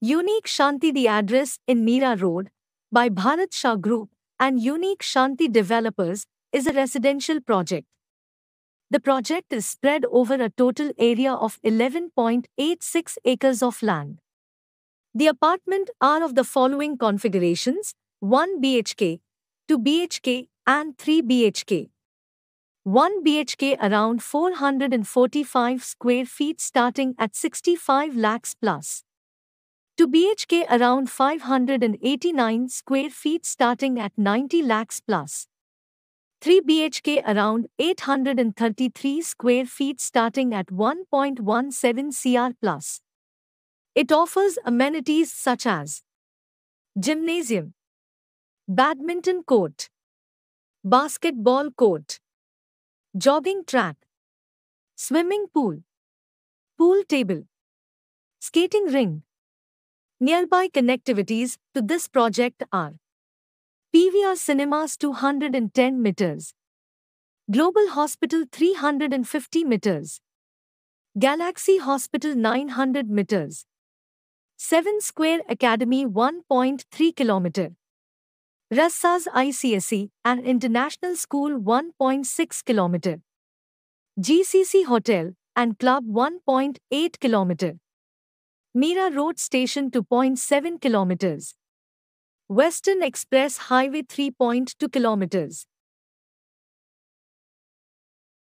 Unique Shanti The address in Meera Road by Bharat Shah Group and Unique Shanti Developers is a residential project. The project is spread over a total area of 11.86 acres of land. The apartments are of the following configurations 1 BHK, 2 BHK, and 3 BHK. 1 BHK around 445 square feet starting at 65 lakhs plus to BHK around 589 square feet starting at 90 lakhs plus. 3 BHK around 833 square feet starting at 1.17 CR plus. It offers amenities such as gymnasium, badminton court, basketball court, jogging track, swimming pool, pool table, skating ring, Nearby connectivities to this project are PVR Cinemas 210 meters, Global Hospital 350 meters, Galaxy Hospital 900 meters, 7 Square Academy 1.3 kilometer, Rassas ICSE and International School 1.6 kilometer, GCC Hotel and Club 1.8 kilometer. Mira Road Station 2.7 km. Western Express Highway 3.2 km.